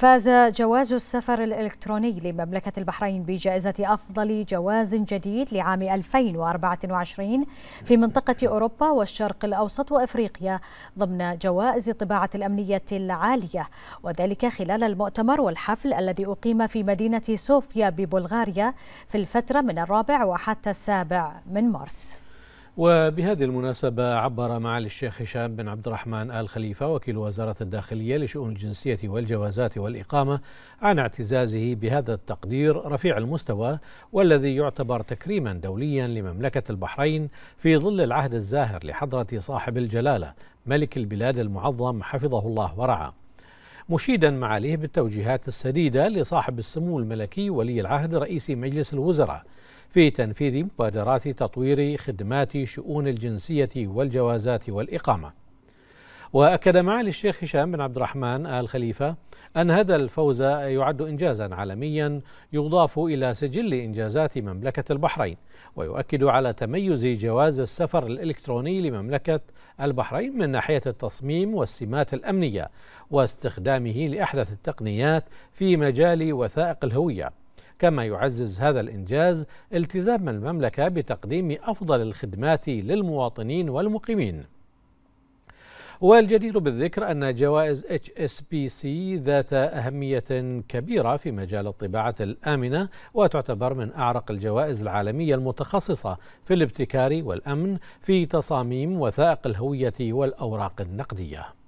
فاز جواز السفر الإلكتروني لمملكة البحرين بجائزة أفضل جواز جديد لعام 2024 في منطقة أوروبا والشرق الأوسط وأفريقيا ضمن جوائز الطباعة الأمنية العالية وذلك خلال المؤتمر والحفل الذي أقيم في مدينة صوفيا ببلغاريا في الفترة من الرابع وحتى السابع من مارس وبهذه المناسبة عبر معالي الشيخ هشام بن عبد الرحمن آل خليفة وكيل وزارة الداخلية لشؤون الجنسية والجوازات والإقامة عن اعتزازه بهذا التقدير رفيع المستوى والذي يعتبر تكريما دوليا لمملكة البحرين في ظل العهد الزاهر لحضرة صاحب الجلالة ملك البلاد المعظم حفظه الله ورعاه مشيدا معاليه بالتوجيهات السديدة لصاحب السمو الملكي ولي العهد رئيس مجلس الوزراء في تنفيذ مبادرات تطوير خدمات شؤون الجنسية والجوازات والإقامة وأكد معالي الشيخ هشام بن عبد الرحمن آل خليفة أن هذا الفوز يعد إنجازا عالميا يضاف إلى سجل إنجازات مملكة البحرين ويؤكد على تميز جواز السفر الإلكتروني لمملكة البحرين من ناحية التصميم والسمات الأمنية واستخدامه لأحدث التقنيات في مجال وثائق الهوية كما يعزز هذا الإنجاز التزام المملكة بتقديم أفضل الخدمات للمواطنين والمقيمين والجدير بالذكر أن جوائز HSBC ذات أهمية كبيرة في مجال الطباعة الآمنة وتعتبر من أعرق الجوائز العالمية المتخصصة في الابتكار والأمن في تصاميم وثائق الهوية والأوراق النقدية